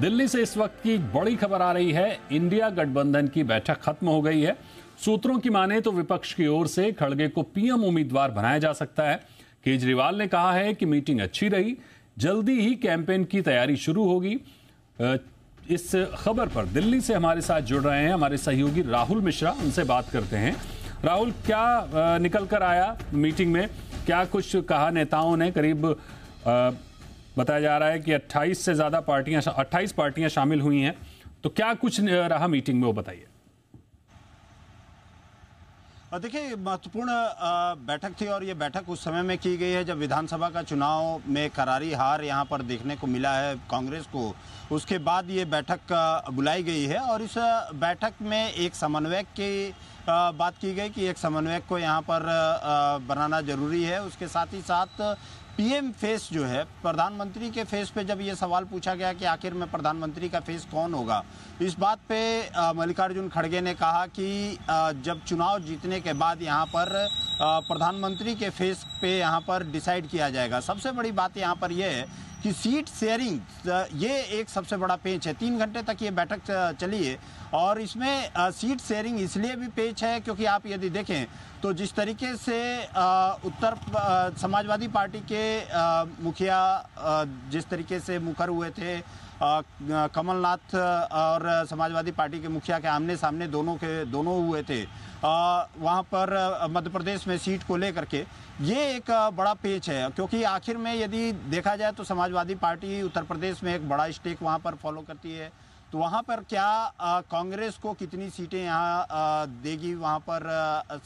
दिल्ली से इस वक्त की बड़ी खबर आ रही है इंडिया गठबंधन की बैठक खत्म हो गई है सूत्रों की माने तो विपक्ष की ओर से खड़गे को पीएम उम्मीदवार बनाया जा सकता है केजरीवाल ने कहा है कि मीटिंग अच्छी रही जल्दी ही कैंपेन की तैयारी शुरू होगी इस खबर पर दिल्ली से हमारे साथ जुड़ रहे हैं हमारे सहयोगी राहुल मिश्रा उनसे बात करते हैं राहुल क्या निकल कर आया मीटिंग में क्या कुछ कहा नेताओं ने करीब बताया जा रहा है कि 28 से ज़्यादा पार्टियां 28 पार्टियां शामिल हुई हैं तो क्या कुछ रहा मीटिंग में वो बताइए देखिए महत्वपूर्ण बैठक थी और ये बैठक उस समय में की गई है जब विधानसभा का चुनाव में करारी हार यहाँ पर देखने को मिला है कांग्रेस को उसके बाद ये बैठक बुलाई गई है और इस बैठक में एक समन्वयक की बात की गई कि एक समन्वयक को यहाँ पर बनाना जरूरी है उसके साथ ही साथ पीएम फेस जो है प्रधानमंत्री के फेस पे जब ये सवाल पूछा गया कि आखिर में प्रधानमंत्री का फेस कौन होगा इस बात पे मल्लिकार्जुन खड़गे ने कहा कि जब चुनाव जीतने के बाद यहाँ पर प्रधानमंत्री के फेस पे यहाँ पर डिसाइड किया जाएगा सबसे बड़ी बात यहाँ पर यह है कि सीट शेयरिंग ये एक सबसे बड़ा पेच है तीन घंटे तक ये बैठक चली है और इसमें सीट शेयरिंग इसलिए भी पेच है क्योंकि आप यदि देखें तो जिस तरीके से उत्तर समाजवादी पार्टी के मुखिया जिस तरीके से मुखर हुए थे कमलनाथ और समाजवादी पार्टी के मुखिया के आमने सामने दोनों के दोनों हुए थे वहाँ पर मध्य प्रदेश में सीट को लेकर के ये एक बड़ा पेच है क्योंकि आखिर में यदि देखा जाए तो समाजवादी पार्टी उत्तर प्रदेश में एक बड़ा स्टेक वहाँ पर फॉलो करती है तो वहाँ पर क्या कांग्रेस को कितनी सीटें यहाँ देगी वहाँ पर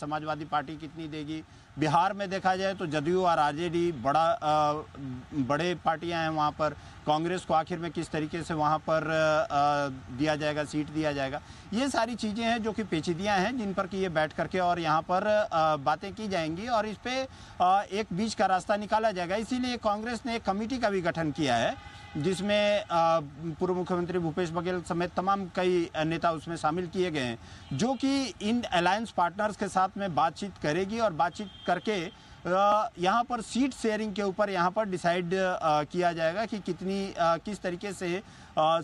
समाजवादी पार्टी कितनी देगी बिहार में देखा जाए तो जदयू और आरजेडी बड़ा आ, बड़े पार्टियाँ हैं वहाँ पर कांग्रेस को आखिर में किस तरीके से वहाँ पर आ, दिया जाएगा सीट दिया जाएगा ये सारी चीज़ें हैं जो कि पेचीदियाँ हैं जिन पर कि ये बैठ करके और यहाँ पर बातें की जाएंगी और इस पर एक बीच का रास्ता निकाला जाएगा इसीलिए कांग्रेस ने एक कमेटी का भी गठन किया है जिसमें पूर्व मुख्यमंत्री भूपेश बघेल समेत तमाम कई नेता उसमें शामिल किए गए हैं जो कि इन अलायंस पार्टनर्स के साथ में बातचीत करेगी और बातचीत करके यहाँ पर सीट शेयरिंग के ऊपर यहाँ पर डिसाइड किया जाएगा कि कितनी किस तरीके से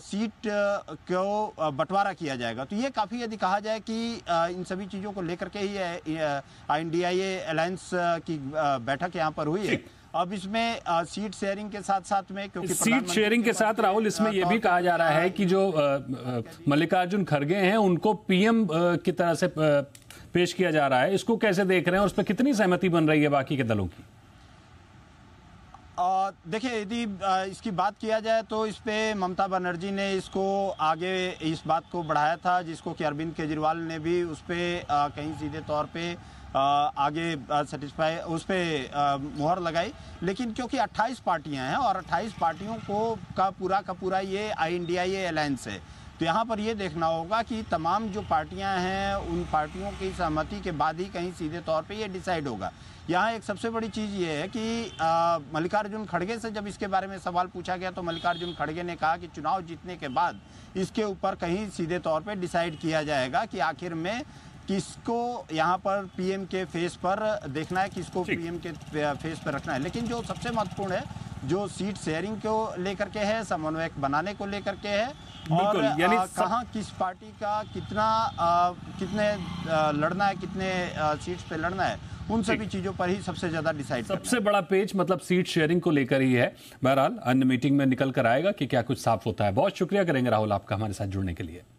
सीट को बंटवारा किया जाएगा तो ये काफ़ी यदि कहा जाए कि इन सभी चीज़ों को लेकर के ही I N D I alliance की बैठक यहाँ पर हुई है अब इसमें सीट शेयरिंग के साथ साथ में क्योंकि सीट शेयरिंग के साथ राहुल इसमें यह भी कहा जा रहा है कि जो मल्लिकार्जुन खड़गे हैं उनको पीएम की तरह से पेश किया जा रहा है इसको कैसे देख रहे हैं और उस पर कितनी सहमति बन रही है बाकी के दलों की देखिए यदि इसकी बात किया जाए तो इस पर ममता बनर्जी ने इसको आगे इस बात को बढ़ाया था जिसको कि अरविंद केजरीवाल ने भी उस पर कहीं सीधे तौर पे आगे सेटिस्फाई उस पर मुहर लगाई लेकिन क्योंकि 28 पार्टियां हैं और 28 पार्टियों को का पूरा का पूरा ये आई इंडिया ये अलायंस है तो यहाँ पर यह देखना होगा कि तमाम जो पार्टियाँ हैं उन पार्टियों की सहमति के बाद ही कहीं सीधे तौर पे ये डिसाइड होगा यहाँ एक सबसे बड़ी चीज़ ये है कि मल्लिकार्जुन खड़गे से जब इसके बारे में सवाल पूछा गया तो मल्लिकार्जुन खड़गे ने कहा कि चुनाव जीतने के बाद इसके ऊपर कहीं सीधे तौर पर डिसाइड किया जाएगा कि आखिर में किसको यहाँ पर पीएम के फेस पर देखना है किसको पीएम के फेस पर रखना है लेकिन जो सबसे महत्वपूर्ण है जो सीट शेयरिंग को लेकर के है समन्वयक बनाने को लेकर के है और कहाँ किस पार्टी का कितना आ, कितने लड़ना है कितने सीट्स पे लड़ना है उन सभी चीजों पर ही सबसे ज्यादा डिसाइड सबसे बड़ा पेज मतलब सीट शेयरिंग को लेकर ही है बहरहाल अन्य मीटिंग में निकल कर आएगा कि क्या कुछ साफ होता है बहुत शुक्रिया करेंगे राहुल आपका हमारे साथ जुड़ने के लिए